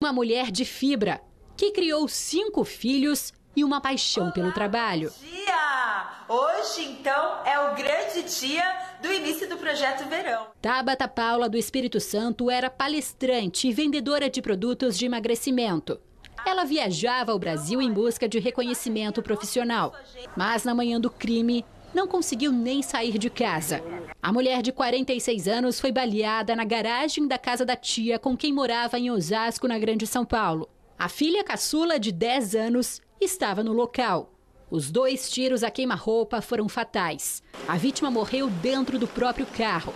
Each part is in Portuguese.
Uma mulher de fibra que criou cinco filhos e uma paixão Olá, pelo trabalho. Dia! Hoje, então, é o grande dia do início do projeto Verão. Tabata Paula, do Espírito Santo, era palestrante e vendedora de produtos de emagrecimento. Ela viajava ao Brasil em busca de reconhecimento profissional. Mas na manhã do crime, não conseguiu nem sair de casa. A mulher de 46 anos foi baleada na garagem da casa da tia com quem morava em Osasco, na Grande São Paulo. A filha caçula, de 10 anos, estava no local. Os dois tiros a queima-roupa foram fatais. A vítima morreu dentro do próprio carro.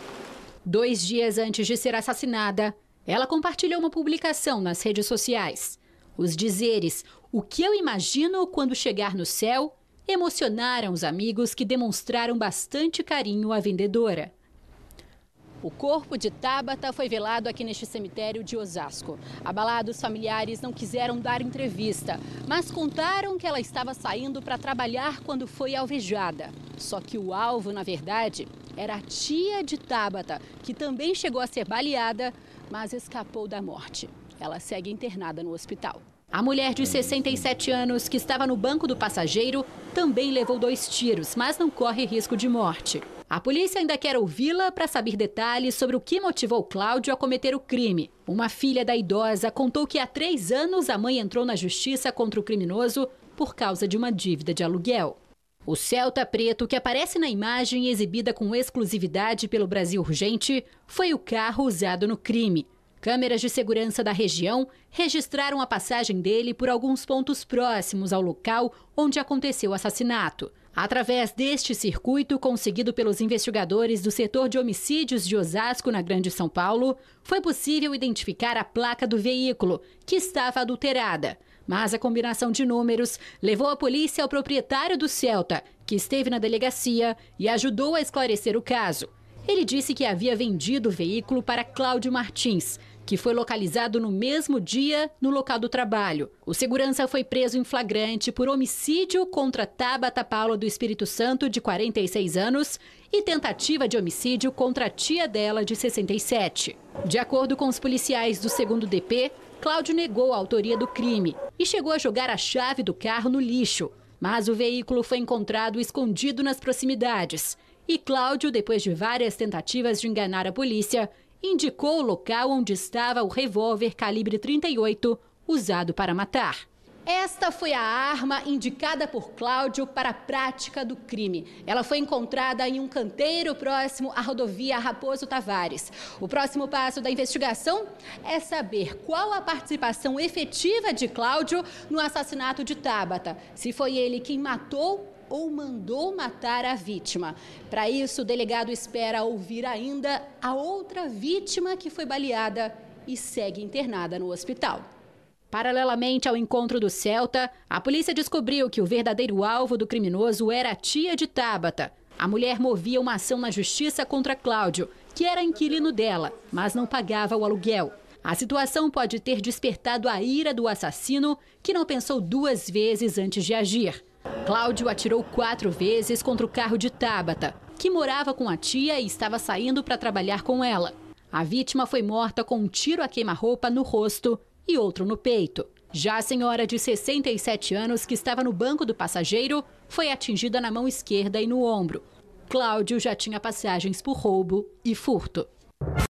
Dois dias antes de ser assassinada, ela compartilhou uma publicação nas redes sociais. Os dizeres: O que eu imagino quando chegar no céu emocionaram os amigos que demonstraram bastante carinho à vendedora. O corpo de Tabata foi velado aqui neste cemitério de Osasco. Abalados familiares não quiseram dar entrevista, mas contaram que ela estava saindo para trabalhar quando foi alvejada. Só que o alvo, na verdade, era a tia de Tabata, que também chegou a ser baleada, mas escapou da morte. Ela segue internada no hospital. A mulher de 67 anos, que estava no banco do passageiro, também levou dois tiros, mas não corre risco de morte. A polícia ainda quer ouvi-la para saber detalhes sobre o que motivou Cláudio a cometer o crime. Uma filha da idosa contou que há três anos a mãe entrou na justiça contra o criminoso por causa de uma dívida de aluguel. O Celta preto, que aparece na imagem exibida com exclusividade pelo Brasil Urgente, foi o carro usado no crime. Câmeras de segurança da região registraram a passagem dele por alguns pontos próximos ao local onde aconteceu o assassinato. Através deste circuito, conseguido pelos investigadores do setor de homicídios de Osasco, na Grande São Paulo, foi possível identificar a placa do veículo, que estava adulterada. Mas a combinação de números levou a polícia ao proprietário do Celta, que esteve na delegacia e ajudou a esclarecer o caso. Ele disse que havia vendido o veículo para Cláudio Martins, que foi localizado no mesmo dia no local do trabalho. O segurança foi preso em flagrante por homicídio contra Tabata Paula do Espírito Santo, de 46 anos, e tentativa de homicídio contra a tia dela, de 67. De acordo com os policiais do 2 DP, Cláudio negou a autoria do crime e chegou a jogar a chave do carro no lixo. Mas o veículo foi encontrado escondido nas proximidades. E Cláudio, depois de várias tentativas de enganar a polícia, indicou o local onde estava o revólver calibre 38 usado para matar. Esta foi a arma indicada por Cláudio para a prática do crime. Ela foi encontrada em um canteiro próximo à rodovia Raposo Tavares. O próximo passo da investigação é saber qual a participação efetiva de Cláudio no assassinato de Tabata. Se foi ele quem matou ou mandou matar a vítima. Para isso, o delegado espera ouvir ainda a outra vítima que foi baleada e segue internada no hospital. Paralelamente ao encontro do Celta, a polícia descobriu que o verdadeiro alvo do criminoso era a tia de Tabata. A mulher movia uma ação na justiça contra Cláudio, que era inquilino dela, mas não pagava o aluguel. A situação pode ter despertado a ira do assassino, que não pensou duas vezes antes de agir. Cláudio atirou quatro vezes contra o carro de Tabata, que morava com a tia e estava saindo para trabalhar com ela. A vítima foi morta com um tiro a queima-roupa no rosto e outro no peito. Já a senhora de 67 anos, que estava no banco do passageiro, foi atingida na mão esquerda e no ombro. Cláudio já tinha passagens por roubo e furto.